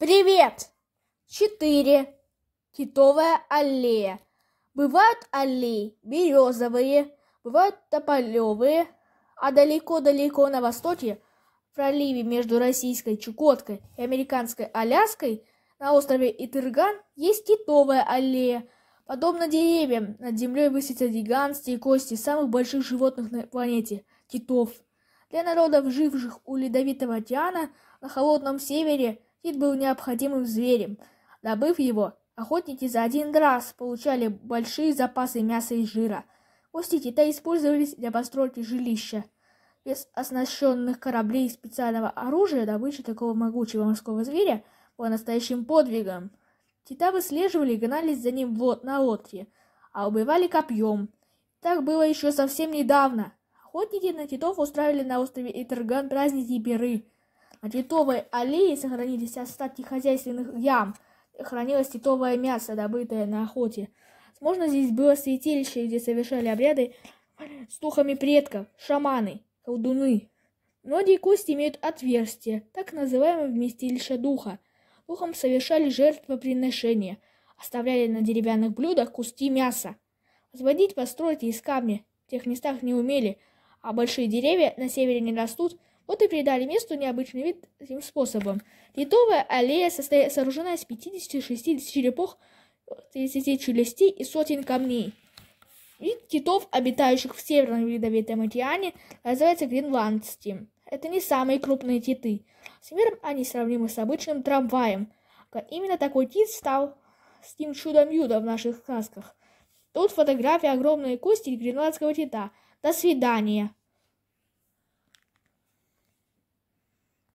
Привет! 4. Китовая аллея. Бывают аллеи березовые, бывают тополевые, а далеко-далеко на востоке, в проливе между российской Чукоткой и американской Аляской, на острове Итырган есть китовая аллея. Подобно деревьям, над землей высятся гигантские кости самых больших животных на планете – китов. Для народов, живших у Ледовитого океана, на холодном севере – Тит был необходимым зверем. Добыв его, охотники за один раз получали большие запасы мяса и жира. Кости тита использовались для постройки жилища. Без оснащенных кораблей и специального оружия добыча такого могучего морского зверя была настоящим подвигом. Кита выслеживали и гнались за ним вот на лодке, а убивали копьем. Так было еще совсем недавно. Охотники на титов устраивали на острове Этерган праздники и пиры – на Титовой аллее сохранились остатки хозяйственных ям. Хранилось титовое мясо, добытое на охоте. Возможно, здесь было святилище, где совершали обряды с духами предков, шаманы, колдуны. Ноги и кости имеют отверстие, так называемое вместилище духа. Духом совершали жертвоприношения, оставляли на деревянных блюдах куски мяса. Возводить, построить из камня в тех местах не умели, а большие деревья на севере не растут – вот и придали месту необычный вид таким способом. Ледовая аллея, состоя... сооружена из 50-60 черепов, 30 челюстей и сотен камней. Вид китов, обитающих в Северном Ледовитом океане, называется гренландским. Это не самые крупные титы. С миром они сравнимы с обычным трамваем. Именно такой кит стал с тем чудом юда в наших сказках. Тут фотография огромной кости гренландского тита. До свидания.